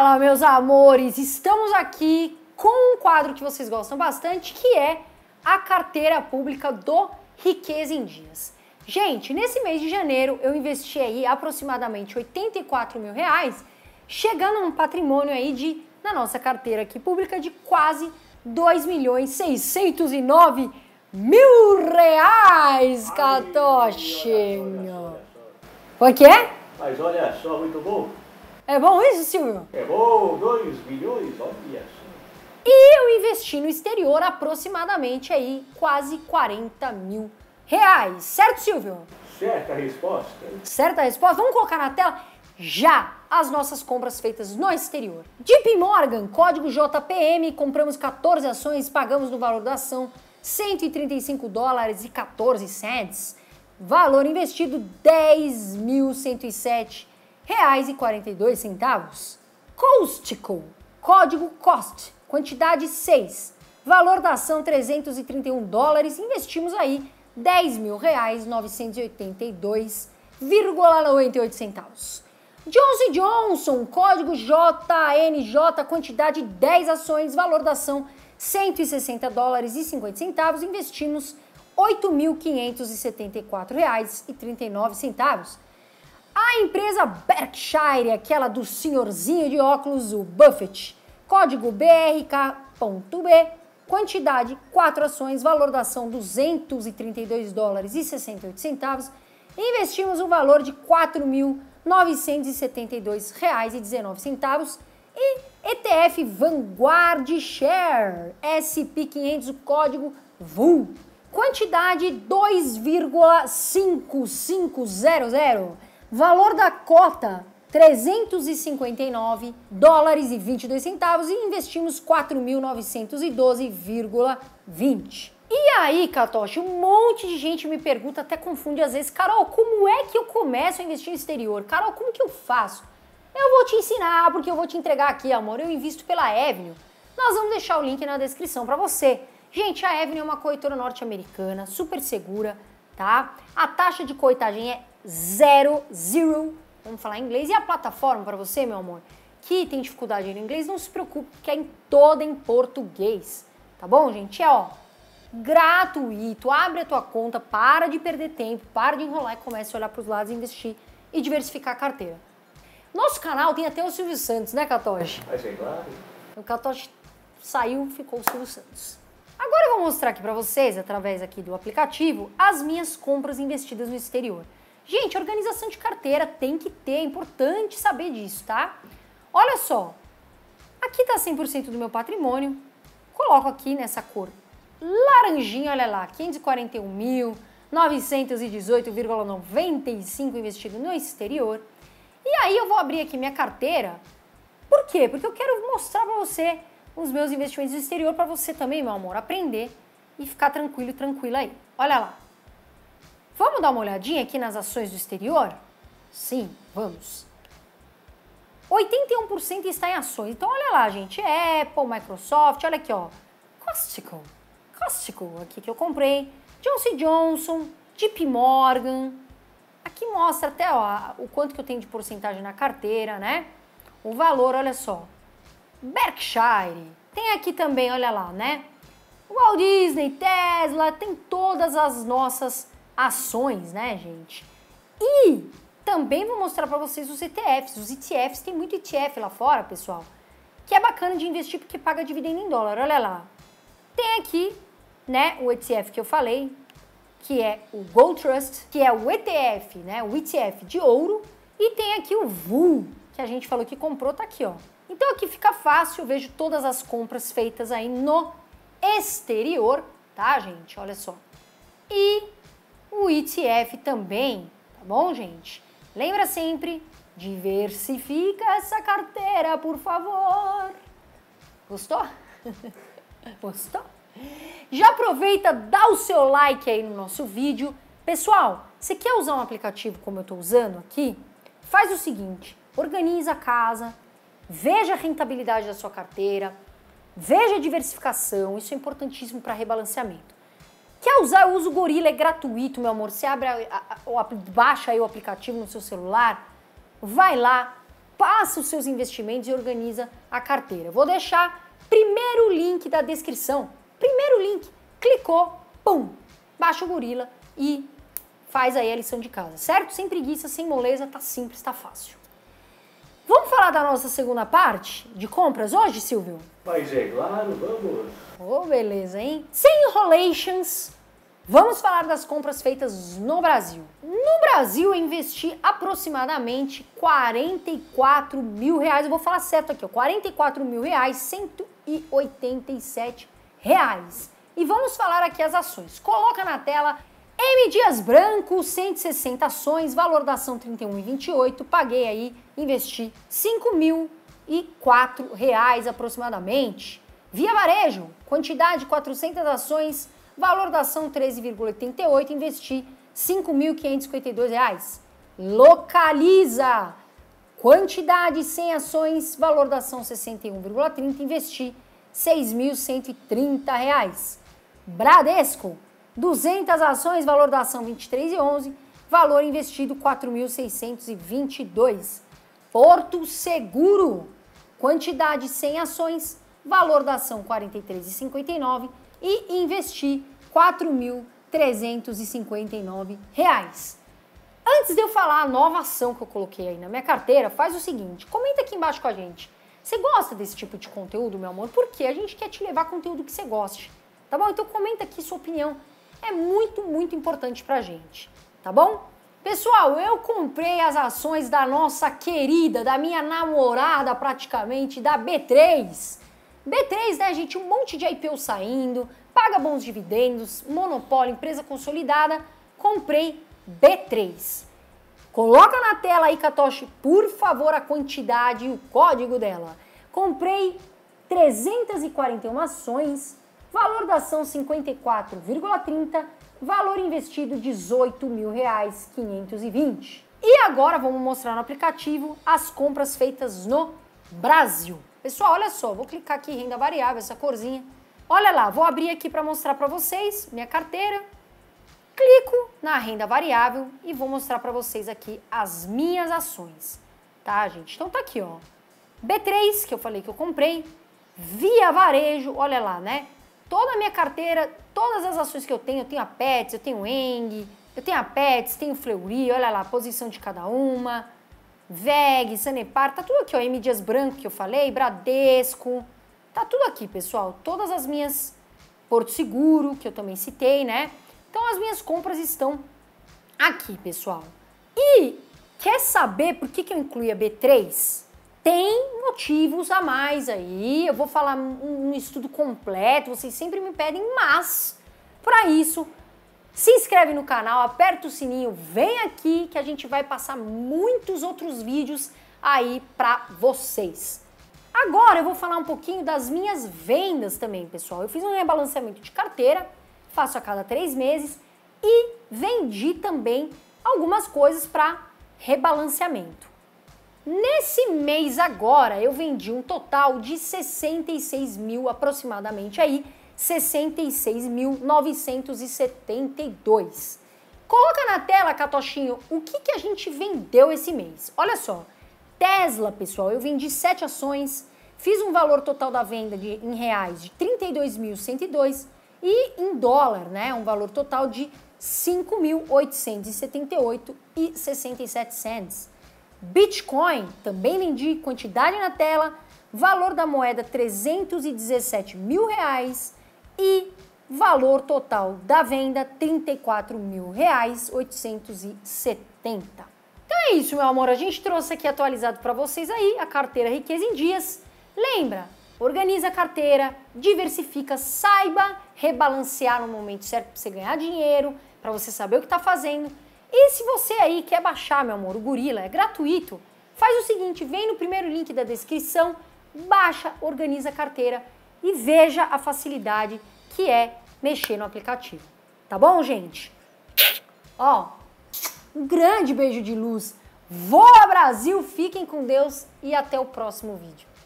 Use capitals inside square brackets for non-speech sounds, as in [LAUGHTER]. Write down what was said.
Fala, meus amores! Estamos aqui com um quadro que vocês gostam bastante, que é a carteira pública do Riqueza em Dias. Gente, nesse mês de janeiro eu investi aí aproximadamente 84 mil reais, chegando a um patrimônio aí de, na nossa carteira aqui pública, de quase 2 milhões 609 mil reais, Catochinho! O que é? Mas olha só, muito bom. É bom isso, Silvio? É bom, 2 bilhões, olha E eu investi no exterior aproximadamente aí quase 40 mil reais. Certo, Silvio? Certa resposta. Certa resposta. Vamos colocar na tela já as nossas compras feitas no exterior. Deep Morgan, código JPM, compramos 14 ações, pagamos no valor da ação 135 dólares e 14 cents. Valor investido 10.107 R$6,42. Caustico, código COST, quantidade 6. Valor da ação 331 dólares, investimos aí 10 mil reais, 982,98 centavos. Johnson Johnson, código JNJ, quantidade 10 ações, valor da ação 160 dólares e 50 centavos, investimos R$ 8.574,39. A empresa Berkshire, aquela do senhorzinho de óculos, o Buffett, código BRK.B, quantidade 4 ações, valor da ação 232 dólares e 68 centavos, investimos um valor de R$ 4.972,19 e ETF Vanguard Share SP500, o código VUL, quantidade 2,5500 Valor da cota 359 dólares e 22 centavos e investimos 4.912,20. E aí, Catoche, um monte de gente me pergunta, até confunde às vezes, Carol, como é que eu começo a investir no exterior? Carol, como que eu faço? Eu vou te ensinar, porque eu vou te entregar aqui, amor. Eu invisto pela Avenue. Nós vamos deixar o link na descrição para você. Gente, a Avenue é uma corretora norte-americana, super segura, tá? A taxa de coitagem é zero, zero, vamos falar em inglês. E a plataforma para você, meu amor, que tem dificuldade em inglês, não se preocupe, que é toda em português. Tá bom, gente? É ó, gratuito. Abre a tua conta, para de perder tempo, para de enrolar e começa a olhar para os lados, investir e diversificar a carteira. Nosso canal tem até o Silvio Santos, né, Catoche? Vai claro. O Catoche saiu, ficou o Silvio Santos. Agora eu vou mostrar aqui para vocês, através aqui do aplicativo, as minhas compras investidas no exterior. Gente, organização de carteira tem que ter, é importante saber disso, tá? Olha só, aqui tá 100% do meu patrimônio, coloco aqui nessa cor laranjinha, olha lá, 541 mil, investido no exterior. E aí eu vou abrir aqui minha carteira. Por quê? Porque eu quero mostrar para você os meus investimentos no exterior para você também, meu amor, aprender e ficar tranquilo, tranquila aí. Olha lá. Vamos dar uma olhadinha aqui nas ações do exterior? Sim, vamos. 81% está em ações. Então olha lá, gente, Apple, Microsoft, olha aqui, ó. Costco, Costco aqui que eu comprei, Johnson Johnson, JP Morgan. Aqui mostra até ó, o quanto que eu tenho de porcentagem na carteira, né? O valor, olha só. Berkshire. Tem aqui também, olha lá, né? Walt Disney, Tesla, tem todas as nossas ações, né, gente? E também vou mostrar para vocês os ETFs. Os ETFs, tem muito ETF lá fora, pessoal, que é bacana de investir porque paga dividendo em dólar. Olha lá. Tem aqui, né, o ETF que eu falei, que é o Gold Trust, que é o ETF, né, o ETF de ouro, e tem aqui o Vu que a gente falou que comprou, tá aqui, ó. Então aqui fica fácil, eu vejo todas as compras feitas aí no exterior, tá, gente? Olha só. E o ETF também, tá bom, gente? Lembra sempre, diversifica essa carteira, por favor. Gostou? [LAUGHS] Gostou? Já aproveita, dá o seu like aí no nosso vídeo. Pessoal, você quer usar um aplicativo como eu estou usando aqui? Faz o seguinte, organiza a casa, veja a rentabilidade da sua carteira, veja a diversificação, isso é importantíssimo para rebalanceamento. Quer usar? Eu uso o Gorilla, é gratuito, meu amor. Você abre, o, baixa aí o aplicativo no seu celular, vai lá, passa os seus investimentos e organiza a carteira. Vou deixar primeiro link da descrição. Primeiro link. Clicou, pum, baixa o Gorila e faz aí a lição de casa, certo? Sem preguiça, sem moleza, tá simples, tá fácil. Vamos falar da nossa segunda parte de compras hoje, Silvio? Mas é claro, vamos. Oh, beleza, hein? Sem enrolations, Vamos falar das compras feitas no Brasil. No Brasil, eu investi aproximadamente 44 mil reais. Eu vou falar certo aqui, ó, 44 mil reais, 187 reais. E vamos falar aqui as ações. Coloca na tela M Dias Branco, 160 ações, valor da ação 31,28. Paguei aí, investi 5 mil e R$ reais aproximadamente. Via Varejo, quantidade 400 ações, Valor da ação 13,88, investi R$ 5.552. Localiza! Quantidade sem ações, valor da ação 61,30, investi R$ 6.130. Bradesco, 200 ações, valor da ação 23,11, valor investido 4.622. Porto Seguro, quantidade sem ações, valor da ação 43,59, e investi R$ reais. Antes de eu falar a nova ação que eu coloquei aí na minha carteira, faz o seguinte, comenta aqui embaixo com a gente. Você gosta desse tipo de conteúdo, meu amor? Porque a gente quer te levar conteúdo que você goste, tá bom? Então comenta aqui sua opinião. É muito, muito importante pra gente, tá bom? Pessoal, eu comprei as ações da nossa querida, da minha namorada praticamente, da B3. B3, né, gente? Um monte de IPO saindo, paga bons dividendos, monopólio, empresa consolidada. Comprei B3. Coloca na tela aí, Katoshi, por favor, a quantidade e o código dela. Comprei 341 ações, valor da ação 54,30, valor investido 18 mil reais 520. E agora vamos mostrar no aplicativo as compras feitas no Brasil. Pessoal, olha só, vou clicar aqui renda variável, essa corzinha. Olha lá, vou abrir aqui para mostrar para vocês minha carteira. Clico na renda variável e vou mostrar para vocês aqui as minhas ações. Tá, gente? Então tá aqui, ó. B3, que eu falei que eu comprei, Via Varejo, olha lá, né? Toda a minha carteira, todas as ações que eu tenho, eu tenho a Pets, eu tenho Eng, eu tenho a Pets, tenho Fleury, olha lá, posição de cada uma. VEG, Sanepar, tá tudo aqui, ó, M Dias Branco que eu falei, Bradesco, tá tudo aqui, pessoal. Todas as minhas Porto Seguro, que eu também citei, né? Então as minhas compras estão aqui, pessoal. E quer saber por que, que eu incluí a B3? Tem motivos a mais aí. Eu vou falar um, um estudo completo, vocês sempre me pedem, mas para isso se inscreve no canal, aperta o sininho, vem aqui que a gente vai passar muitos outros vídeos aí para vocês. Agora eu vou falar um pouquinho das minhas vendas também, pessoal. Eu fiz um rebalanceamento de carteira, faço a cada três meses e vendi também algumas coisas para rebalanceamento. Nesse mês agora eu vendi um total de 66 mil aproximadamente aí 66.972. Coloca na tela, Catochinho, o que, que a gente vendeu esse mês. Olha só, Tesla, pessoal, eu vendi sete ações, fiz um valor total da venda de, em reais de 32.102 e em dólar, né, um valor total de 5.878,67 cents. Bitcoin, também vendi quantidade na tela, valor da moeda 317 mil reais, e valor total da venda R$ 34.870. Então é isso, meu amor. A gente trouxe aqui atualizado para vocês aí a carteira Riqueza em Dias. Lembra, organiza a carteira, diversifica, saiba rebalancear no momento certo para você ganhar dinheiro, para você saber o que está fazendo. E se você aí quer baixar, meu amor, o Gorila é gratuito, faz o seguinte, vem no primeiro link da descrição, baixa, organiza a carteira e veja a facilidade que é mexer no aplicativo. Tá bom, gente? Ó, um grande beijo de luz. Voa Brasil, fiquem com Deus e até o próximo vídeo.